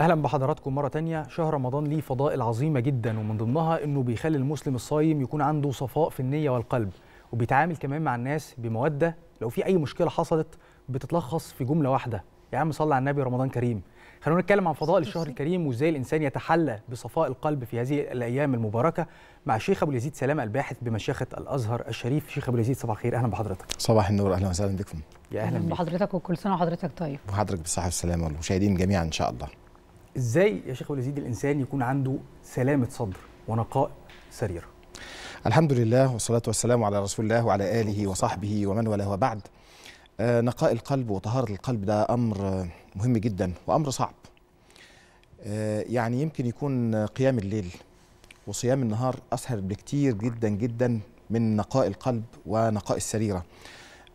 اهلا بحضراتكم مره تانية شهر رمضان ليه فضائل عظيمه جدا ومن ضمنها انه بيخلي المسلم الصايم يكون عنده صفاء في النيه والقلب وبيتعامل كمان مع الناس بموده لو في اي مشكله حصلت بتتلخص في جمله واحده يا عم صلي على النبي رمضان كريم خلونا نتكلم عن فضائل الشهر الكريم وازاي الانسان يتحلى بصفاء القلب في هذه الايام المباركه مع الشيخ ابو اليزيد سلام الباحث بمشيخه الازهر الشريف شيخ ابو اليزيد صباح الخير اهلا بحضرتك صباح النور اهلا وسهلا بكم يا اهلا بحضرتك وكل سنه وحضرتك طيب وحضرتك بالصحه والسلامه والمشاهدين جميعا ان شاء الله ازاي يا شيخ يزيد الانسان يكون عنده سلامه صدر ونقاء سرير الحمد لله والصلاه والسلام على رسول الله وعلى اله وصحبه ومن والاه وبعد آه، نقاء القلب وطهاره القلب ده امر مهم جدا وامر صعب آه، يعني يمكن يكون قيام الليل وصيام النهار اسهل بكتير جدا جدا من نقاء القلب ونقاء السريره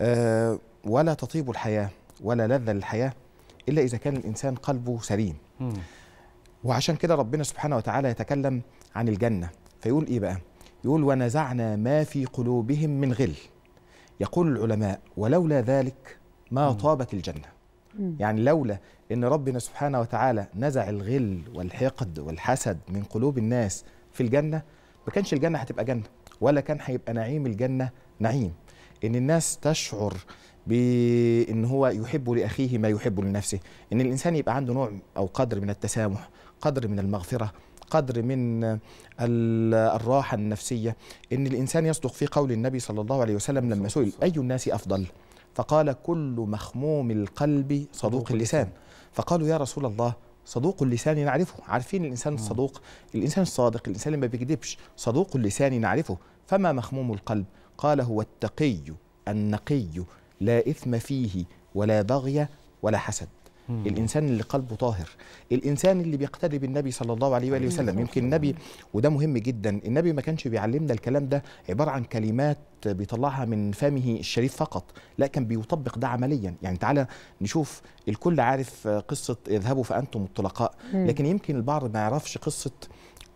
آه، ولا تطيب الحياه ولا لذه للحياه الا اذا كان الانسان قلبه سليم وعشان كده ربنا سبحانه وتعالى يتكلم عن الجنة فيقول إيه بقى يقول ونزعنا ما في قلوبهم من غل يقول العلماء ولولا ذلك ما طابت الجنة يعني لولا أن ربنا سبحانه وتعالى نزع الغل والحقد والحسد من قلوب الناس في الجنة ما كانش الجنة هتبقى جنة ولا كان هيبقى نعيم الجنة نعيم ان الناس تشعر بان هو يحب لاخيه ما يحب لنفسه ان الانسان يبقى عنده نوع او قدر من التسامح قدر من المغفره قدر من الراحه النفسيه ان الانسان يصدق في قول النبي صلى الله عليه وسلم لما سئل اي الناس افضل فقال كل مخموم القلب صدوق اللسان فقالوا يا رسول الله صدوق اللسان نعرفه عارفين الانسان الصدوق الانسان الصادق الانسان اللي ما بيكذبش صدوق اللسان نعرفه فما مخموم القلب قال هو التقي النقي لا إثم فيه ولا بغي ولا حسد الانسان اللي قلبه طاهر الانسان اللي بيقتدي بالنبي صلى الله عليه واله وسلم يمكن النبي وده مهم جدا النبي ما كانش بيعلمنا الكلام ده عباره عن كلمات بيطلعها من فمه الشريف فقط لا كان بيطبق ده عمليا يعني تعالى نشوف الكل عارف قصه اذهبوا فانتم الطلقاء لكن يمكن البعض ما يعرفش قصه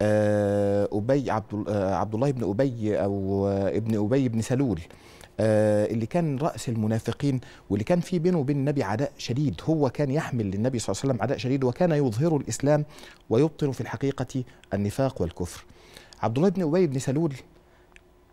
آه، أبي عبد آه، عبد الله بن أبي أو ابن أبي بن سلول آه، اللي كان رأس المنافقين واللي كان في بينه وبين النبي عداء شديد هو كان يحمل للنبي صلى الله عليه وسلم عداء شديد وكان يظهر الإسلام ويبطن في الحقيقة النفاق والكفر عبد الله بن أبي بن سلول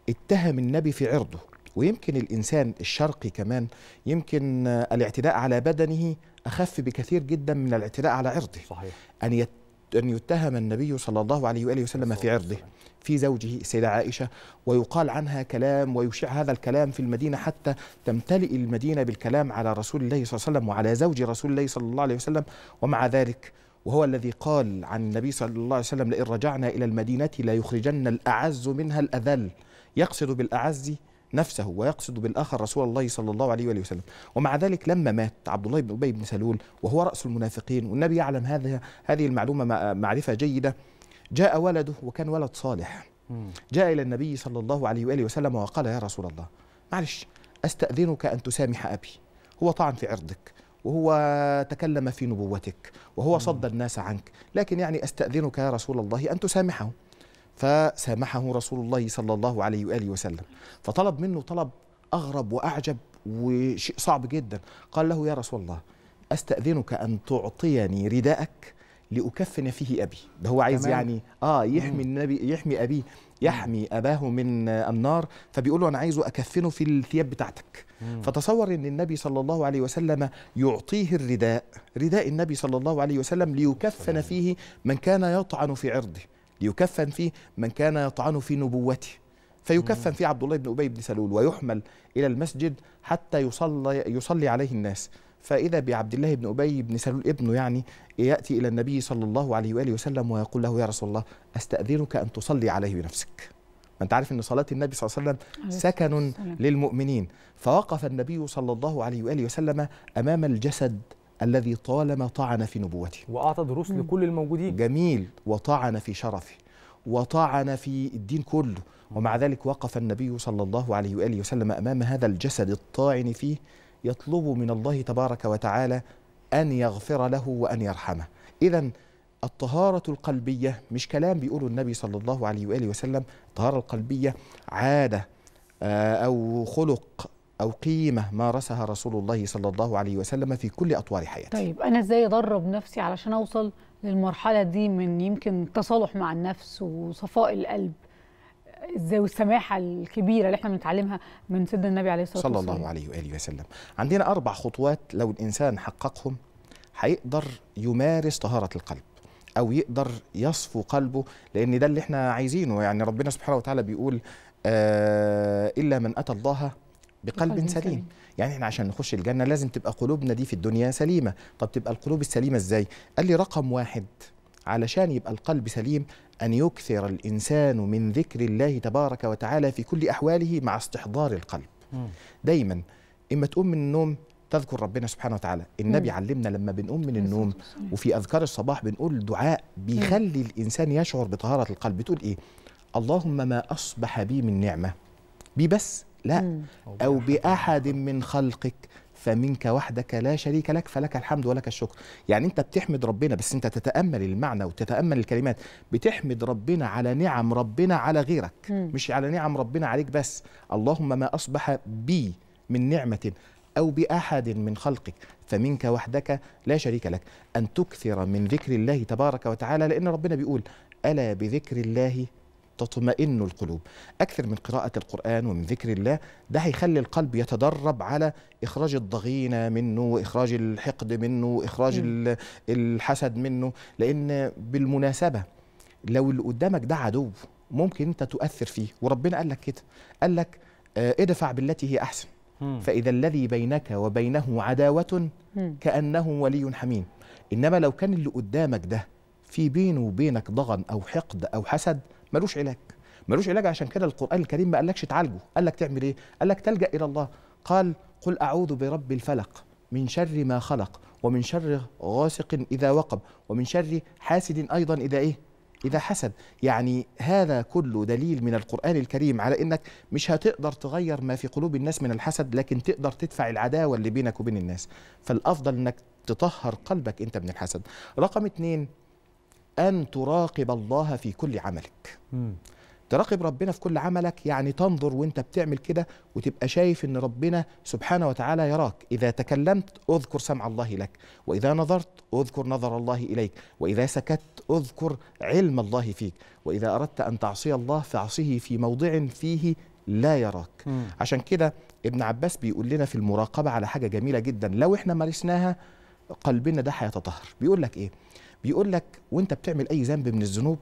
اتهم النبي في عرضه ويمكن الإنسان الشرقي كمان يمكن الاعتداء على بدنه أخف بكثير جدا من الاعتداء على عرضه صحيح. أن يت أن يتهم النبي صلى الله عليه وآله وسلم في عرضه في زوجه السيدة عائشة ويقال عنها كلام ويشع هذا الكلام في المدينة حتى تمتلئ المدينة بالكلام على رسول الله صلى الله عليه وسلم وعلى زوج رسول الله صلى الله عليه وسلم ومع ذلك وهو الذي قال عن النبي صلى الله عليه وسلم لئن رجعنا إلى المدينة ليخرجن الأعز منها الأذل يقصد بالأعز نفسه ويقصد بالآخر رسول الله صلى الله عليه وآله وسلم ومع ذلك لما مات عبد الله بن أبي بن سلول وهو رأس المنافقين والنبي يعلم هذه هذه المعلومة معرفة جيدة جاء ولده وكان ولد صالح جاء إلى النبي صلى الله عليه وآله وسلم وقال يا رسول الله معلش أستأذنك أن تسامح أبي هو طعن في عرضك وهو تكلم في نبوتك وهو صد الناس عنك لكن يعني أستأذنك يا رسول الله أن تسامحه فسامحه رسول الله صلى الله عليه وآله وسلم فطلب منه طلب أغرب وأعجب وشيء صعب جدا قال له يا رسول الله أستأذنك أن تعطيني رداءك لأكفن فيه أبي ده هو عايز تمام. يعني آه يحمي النبي يحمي أبيه يحمي أباه من النار فبيقول له أنا عايزه أكفنه في الثياب بتاعتك مم. فتصور أن النبي صلى الله عليه وسلم يعطيه الرداء رداء النبي صلى الله عليه وسلم ليكفن فيه من كان يطعن في عرضه ليكفن فيه من كان يطعن في نبوته فيكفن فيه عبد الله بن أبي بن سلول ويحمل إلى المسجد حتى يصلي, يصلي عليه الناس فإذا بعبد الله بن أبي بن سلول ابنه يعني يأتي إلى النبي صلى الله عليه وآله وسلم ويقول له يا رسول الله أستأذنك أن تصلي عليه بنفسك ما أنت عارف أن صلاة النبي صلى الله عليه وسلم سكن للمؤمنين فوقف النبي صلى الله عليه وآله وسلم أمام الجسد الذي طالما طعن في نبوته وأعطى دروس لكل الموجودين جميل وطعن في شرفه وطعن في الدين كله ومع ذلك وقف النبي صلى الله عليه وآله وسلم أمام هذا الجسد الطاعن فيه يطلب من الله تبارك وتعالى أن يغفر له وأن يرحمه إذا الطهارة القلبية مش كلام بيقوله النبي صلى الله عليه وآله وسلم الطهارة القلبية عادة آه، أو خلق أو قيمة مارسها رسول الله صلى الله عليه وسلم في كل أطوار حياته طيب أنا إزاي أدرب نفسي علشان أوصل للمرحلة دي من يمكن تصالح مع النفس وصفاء القلب ازاي والسماحه الكبيره اللي احنا بنتعلمها من سيدنا النبي عليه الصلاه والسلام صلى الله عليه واله وسلم عندنا اربع خطوات لو الانسان حققهم هيقدر يمارس طهاره القلب او يقدر يصفو قلبه لان ده اللي احنا عايزينه يعني ربنا سبحانه وتعالى بيقول آه الا من اتى الله بقلب, سليم. سليم يعني احنا عشان نخش الجنه لازم تبقى قلوبنا دي في الدنيا سليمه طب تبقى القلوب السليمه ازاي قال لي رقم واحد علشان يبقى القلب سليم ان يكثر الانسان من ذكر الله تبارك وتعالى في كل احواله مع استحضار القلب دايما اما تقوم من النوم تذكر ربنا سبحانه وتعالى النبي مم. علمنا لما بنقوم من النوم وفي اذكار الصباح بنقول دعاء بيخلي الانسان يشعر بطهاره القلب بتقول ايه اللهم ما اصبح بي من نعمه بي بس لا أو بأحد من خلقك فمنك وحدك لا شريك لك فلك الحمد ولك الشكر يعني انت بتحمد ربنا بس انت تتامل المعنى وتتامل الكلمات بتحمد ربنا على نعم ربنا على غيرك مش على نعم ربنا عليك بس اللهم ما اصبح بي من نعمه او باحد من خلقك فمنك وحدك لا شريك لك ان تكثر من ذكر الله تبارك وتعالى لان ربنا بيقول الا بذكر الله تطمئن القلوب أكثر من قراءة القرآن ومن ذكر الله ده هيخلي القلب يتدرب على إخراج الضغينة منه وإخراج الحقد منه وإخراج م. الحسد منه لأن بالمناسبة لو اللي قدامك ده عدو ممكن أنت تؤثر فيه وربنا قال لك كده قال لك آه، ادفع بالتي هي أحسن م. فإذا الذي بينك وبينه عداوة كأنه ولي حميم إنما لو كان اللي قدامك ده في بينه وبينك ضغن أو حقد أو حسد ملوش علاج ملوش علاج عشان كده القران الكريم ما قالكش تعالجه قال لك تعمل ايه قال لك تلجا الى الله قال قل اعوذ برب الفلق من شر ما خلق ومن شر غاسق اذا وقب ومن شر حاسد ايضا اذا ايه إذا حسد يعني هذا كله دليل من القرآن الكريم على إنك مش هتقدر تغير ما في قلوب الناس من الحسد لكن تقدر تدفع العداوة اللي بينك وبين الناس فالأفضل إنك تطهر قلبك أنت من الحسد رقم اثنين أن تراقب الله في كل عملك تراقب ربنا في كل عملك يعني تنظر وانت بتعمل كده وتبقى شايف ان ربنا سبحانه وتعالى يراك اذا تكلمت اذكر سمع الله لك واذا نظرت اذكر نظر الله اليك واذا سكت اذكر علم الله فيك واذا اردت ان تعصي الله فاعصيه في موضع فيه لا يراك م. عشان كده ابن عباس بيقول لنا في المراقبه على حاجه جميله جدا لو احنا مارسناها قلبنا ده هيتطهر بيقول لك ايه بيقول لك وانت بتعمل اي ذنب من الذنوب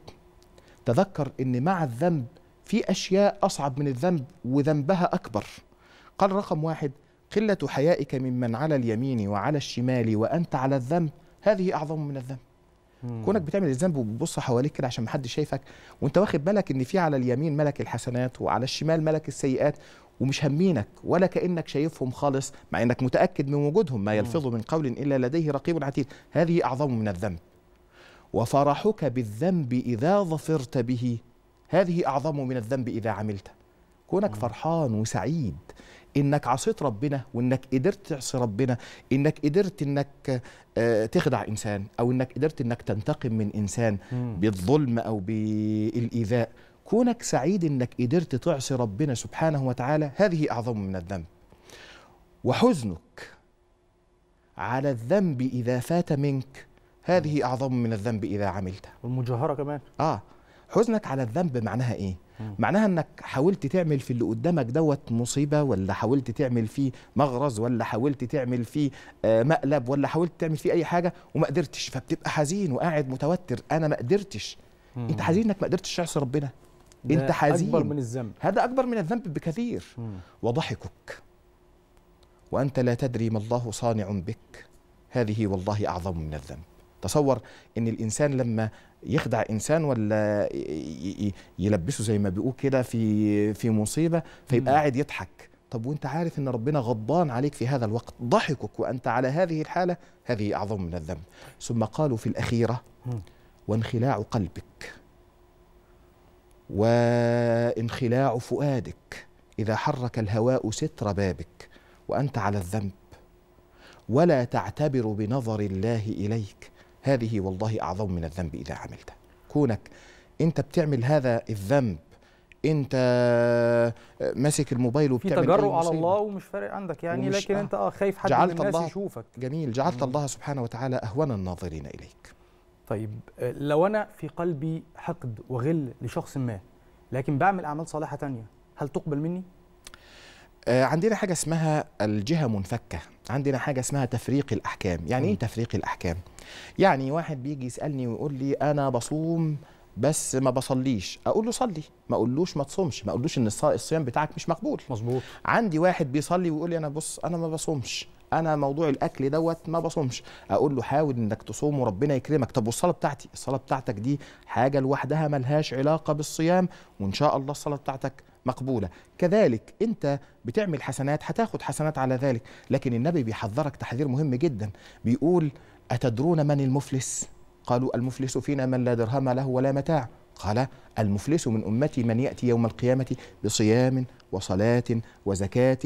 تذكر ان مع الذنب في اشياء اصعب من الذنب وذنبها اكبر قال رقم واحد قله حيائك ممن على اليمين وعلى الشمال وانت على الذنب هذه اعظم من الذنب مم. كونك بتعمل الذنب وبتبص حواليك كده عشان محدش شايفك وانت واخد بالك ان في على اليمين ملك الحسنات وعلى الشمال ملك السيئات ومش همينك ولا كانك شايفهم خالص مع انك متاكد من وجودهم ما يلفظ من قول الا لديه رقيب عتيد هذه اعظم من الذنب وفرحك بالذنب إذا ظفرت به هذه أعظم من الذنب إذا عملته كونك فرحان وسعيد انك عصيت ربنا وانك قدرت تعصي ربنا انك قدرت انك آه، تخدع انسان او انك قدرت انك تنتقم من انسان بالظلم او بالايذاء كونك سعيد انك قدرت تعصي ربنا سبحانه وتعالى هذه اعظم من الذنب وحزنك على الذنب اذا فات منك هذه اعظم من الذنب اذا عملت والمجاهره كمان اه حزنك على الذنب معناها ايه مم. معناها انك حاولت تعمل في اللي قدامك دوت مصيبه ولا حاولت تعمل فيه مغرز ولا حاولت تعمل فيه آه مقلب ولا حاولت تعمل فيه اي حاجه وما قدرتش فبتبقى حزين وقاعد متوتر انا ما قدرتش مم. انت حزين انك ما قدرتش تعصي ربنا انت حزين اكبر من الذنب هذا اكبر من الذنب بكثير مم. وضحكك وانت لا تدري ما الله صانع بك هذه والله اعظم من الذنب تصور ان الانسان لما يخدع انسان ولا يلبسه زي ما بيقول كده في في مصيبه فيبقى قاعد يضحك طب وانت عارف ان ربنا غضبان عليك في هذا الوقت ضحكك وانت على هذه الحاله هذه اعظم من الذنب ثم قالوا في الاخيره وانخلاع قلبك وانخلاع فؤادك اذا حرك الهواء ستر بابك وانت على الذنب ولا تعتبر بنظر الله اليك هذه والله أعظم من الذنب إذا عملته كونك أنت بتعمل هذا الذنب انت آه، ماسك الموبايل وبتعمل في تجرؤ على الله ومش فارق عندك يعني لكن آه. انت اه خايف حد جعلت من الناس الله يشوفك جميل جعلت الله سبحانه وتعالى اهون الناظرين اليك طيب آه، لو انا في قلبي حقد وغل لشخص ما لكن بعمل اعمال صالحه تانية هل تقبل مني عندنا حاجه اسمها الجهه منفكه عندنا حاجه اسمها تفريق الاحكام يعني م. ايه تفريق الاحكام يعني واحد بيجي يسالني ويقول لي انا بصوم بس ما بصليش اقول له صلي ما اقولوش ما تصومش ما اقولوش ان الصيام بتاعك مش مقبول مظبوط عندي واحد بيصلي ويقول لي انا بص انا ما بصومش انا موضوع الاكل دوت ما بصومش اقول له حاول انك تصوم وربنا يكرمك طب والصلاه بتاعتي الصلاه بتاعتك دي حاجه لوحدها ملهاش علاقه بالصيام وان شاء الله الصلاه بتاعتك مقبولة كذلك أنت بتعمل حسنات هتاخد حسنات على ذلك لكن النبي بيحذرك تحذير مهم جدا بيقول أتدرون من المفلس قالوا المفلس فينا من لا درهم له ولا متاع قال المفلس من أمتي من يأتي يوم القيامة بصيام وصلاة وزكاة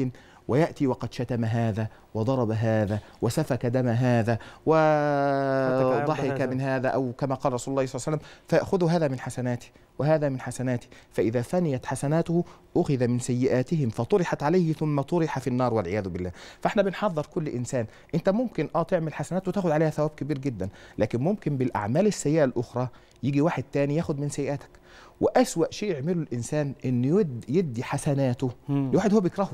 ويأتي وقد شتم هذا وضرب هذا وسفك دم هذا وضحك من هذا أو كما قال رسول الله صلى الله عليه وسلم فيأخذ هذا من حسناته وهذا من حسناته فإذا فنيت حسناته أخذ من سيئاتهم فطرحت عليه ثم طرح في النار والعياذ بالله فإحنا بنحذر كل إنسان أنت ممكن آه تعمل حسنات وتاخذ عليها ثواب كبير جدا لكن ممكن بالأعمال السيئة الأخرى يجي واحد تاني ياخذ من سيئاتك وأسوأ شيء يعمله الإنسان أنه يدي حسناته لواحد هو بيكرهه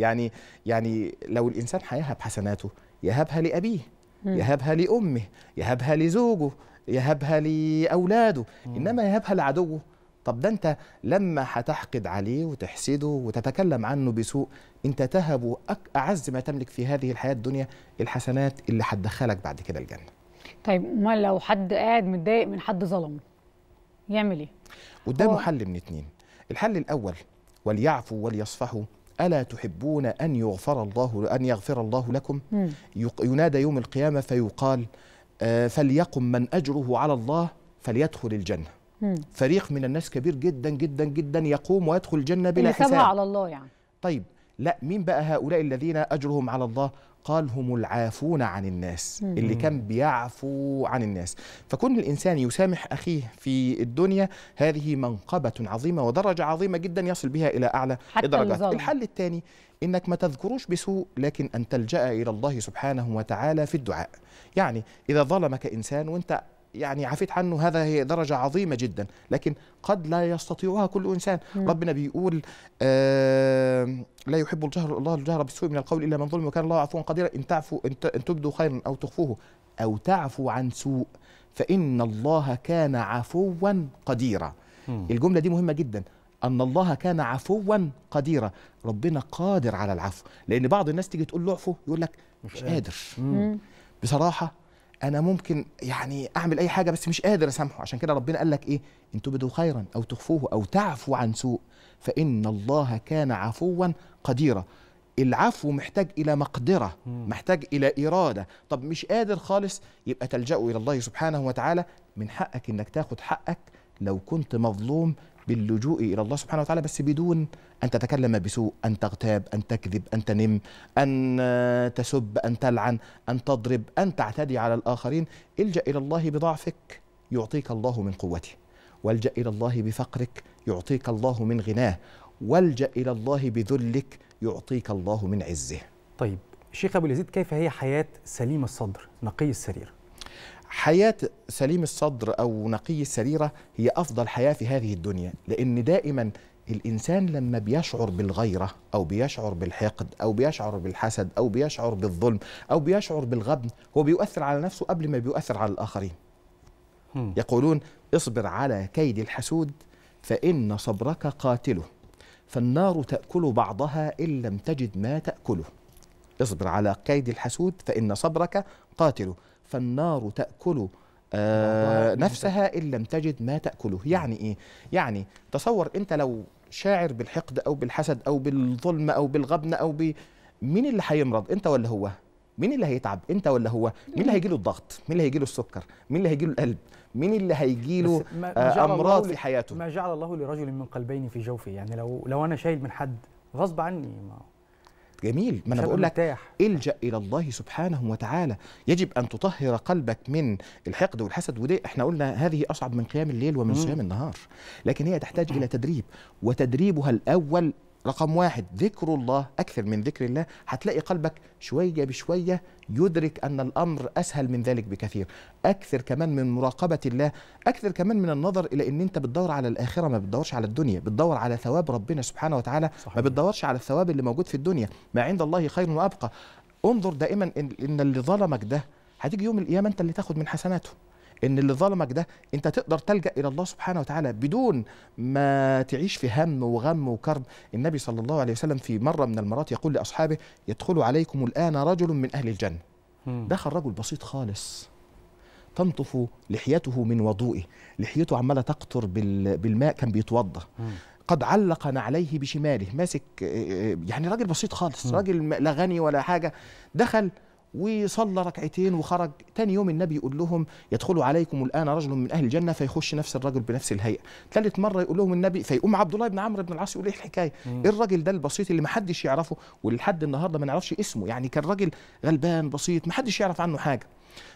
يعني يعني لو الانسان هيهب حسناته يهبها لابيه يهبها لامه يهبها لزوجه يهبها لاولاده انما يهبها لعدوه طب ده انت لما هتحقد عليه وتحسده وتتكلم عنه بسوء انت تهب اعز ما تملك في هذه الحياه الدنيا الحسنات اللي هتدخلك بعد كده الجنه طيب ما لو حد قاعد متضايق من حد ظلمه يعمل ايه قدامه حل من اتنين الحل الاول وليعفوا وليصفحوا ألا تحبون أن يغفر الله أن يغفر الله لكم ينادى يوم القيامة فيقال آه، فليقم من أجره على الله فليدخل الجنة فريق من الناس كبير جدا جدا جدا يقوم ويدخل الجنة بلا حساب على الله يعني طيب لا مين بقى هؤلاء الذين أجرهم على الله قال هم العافون عن الناس اللي كان بيعفو عن الناس فكون الإنسان يسامح أخيه في الدنيا هذه منقبة عظيمة ودرجة عظيمة جدا يصل بها إلى أعلى حتى الدرجات الحل الثاني إنك ما تذكروش بسوء لكن أن تلجأ إلى الله سبحانه وتعالى في الدعاء يعني إذا ظلمك إنسان وأنت يعني عفيت عنه هذا هي درجة عظيمة جدا لكن قد لا يستطيعها كل إنسان م. ربنا بيقول آه لا يحب الجهر الله الجهر بالسوء من القول إلا من ظلم وكان الله عفوا قديرا إن تعفوا إن تبدوا خيرا أو تخفوه أو تعفو عن سوء فإن الله كان عفوا قديرا م. الجملة دي مهمة جدا أن الله كان عفوا قديرا ربنا قادر على العفو لأن بعض الناس تيجي تقول له اعفو يقول لك مش قادر بصراحة انا ممكن يعني اعمل اي حاجه بس مش قادر اسامحه عشان كده ربنا قال لك ايه ان تبدوا خيرا او تخفوه او تعفو عن سوء فان الله كان عفوا قديرا العفو محتاج الى مقدره محتاج الى اراده طب مش قادر خالص يبقى تلجا الى الله سبحانه وتعالى من حقك انك تاخد حقك لو كنت مظلوم باللجوء الى الله سبحانه وتعالى بس بدون ان تتكلم بسوء ان تغتاب ان تكذب ان تنم ان تسب ان تلعن ان تضرب ان تعتدي على الاخرين الجا الى الله بضعفك يعطيك الله من قوته والجا الى الله بفقرك يعطيك الله من غناه والجا الى الله بذلك يعطيك الله من عزه طيب شيخ ابو اليزيد كيف هي حياه سليم الصدر نقي السرير حياة سليم الصدر أو نقي السريرة هي أفضل حياة في هذه الدنيا لأن دائما الإنسان لما بيشعر بالغيرة أو بيشعر بالحقد أو بيشعر بالحسد أو بيشعر بالظلم أو بيشعر بالغبن هو بيؤثر على نفسه قبل ما بيؤثر على الآخرين يقولون اصبر على كيد الحسود فإن صبرك قاتله فالنار تأكل بعضها إن لم تجد ما تأكله اصبر على كيد الحسود فإن صبرك قاتله فالنار تأكل آه نفسها إن لم تجد ما تأكله يعني إيه؟ يعني تصور أنت لو شاعر بالحقد أو بالحسد أو بالظلم أو بالغبن أو ب مين اللي هيمرض أنت ولا هو؟ مين اللي هيتعب انت ولا هو مين اللي هيجيله الضغط مين اللي هيجيله السكر مين اللي هيجيله القلب مين اللي هيجيله آه، امراض في حياته ما جعل الله لرجل من قلبين في جوفه يعني لو لو انا شايل من حد غصب عني ما جميل ما انا بقول لك الجا الى الله سبحانه وتعالى يجب ان تطهر قلبك من الحقد والحسد ودي احنا قلنا هذه اصعب من قيام الليل ومن صيام النهار لكن هي تحتاج الى تدريب وتدريبها الاول رقم واحد ذكر الله أكثر من ذكر الله هتلاقي قلبك شوية بشوية يدرك أن الأمر أسهل من ذلك بكثير أكثر كمان من مراقبة الله أكثر كمان من النظر إلى أن أنت بتدور على الآخرة ما بتدورش على الدنيا بتدور على ثواب ربنا سبحانه وتعالى صحيح. ما بتدورش على الثواب اللي موجود في الدنيا ما عند الله خير وأبقى انظر دائما إن اللي ظلمك ده هتيجي يوم القيامة أنت اللي تاخد من حسناته ان اللي ظلمك ده انت تقدر تلجا الى الله سبحانه وتعالى بدون ما تعيش في هم وغم وكرب النبي صلى الله عليه وسلم في مره من المرات يقول لاصحابه يدخل عليكم الان رجل من اهل الجنه دخل رجل بسيط خالص تنطف لحيته من وضوئه لحيته عماله تقطر بالماء كان بيتوضا قد علق نعليه بشماله ماسك يعني راجل بسيط خالص راجل لا غني ولا حاجه دخل وصلى ركعتين وخرج تاني يوم النبي يقول لهم يدخل عليكم الان رجل من اهل الجنه فيخش نفس الرجل بنفس الهيئه ثالث مره يقول لهم النبي فيقوم عبد الله بن عمرو بن العاص يقول ايه الحكايه ايه الراجل ده البسيط اللي محدش يعرفه ولحد النهارده ما نعرفش اسمه يعني كان راجل غلبان بسيط محدش يعرف عنه حاجه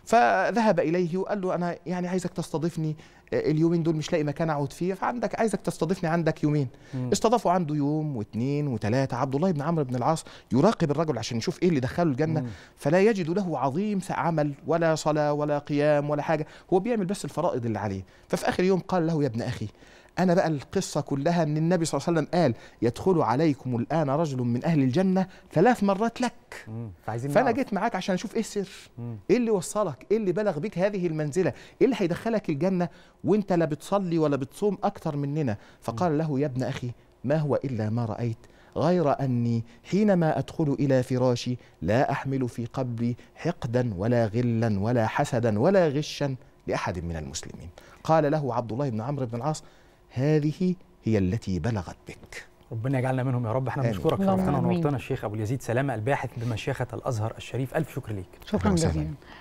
فذهب اليه وقال له انا يعني عايزك تستضيفني آه، اليومين دول مش لاقي مكان اقعد فيه فعندك عايزك تستضيفني عندك يومين مم. استضافوا عنده يوم واثنين وثلاثه عبد الله بن عمرو بن العاص يراقب الرجل عشان يشوف ايه اللي دخله الجنه مم. فلا يجد له عظيم عمل ولا صلاه ولا قيام ولا حاجه هو بيعمل بس الفرائض اللي عليه ففي اخر يوم قال له يا ابن اخي أنا بقى القصة كلها أن النبي صلى الله عليه وسلم قال يدخل عليكم الآن رجل من أهل الجنة ثلاث مرات لك فأنا جيت معاك عشان أشوف إيه السر إيه اللي وصلك إيه اللي بلغ بيك هذه المنزلة إيه اللي هيدخلك الجنة وإنت لا بتصلي ولا بتصوم أكتر مننا فقال له يا ابن أخي ما هو إلا ما رأيت غير أني حينما أدخل إلى فراشي لا أحمل في قبري حقدا ولا غلا ولا حسدا ولا غشا لأحد من المسلمين قال له عبد الله بن عمرو بن العاص هذه هي التي بلغت بك ربنا يجعلنا منهم يا رب احنا بنشكرك شرفتنا ونورتنا الشيخ ابو اليزيد سلامه الباحث بمشيخه الازهر الشريف الف شكر ليك شكرا جزيلا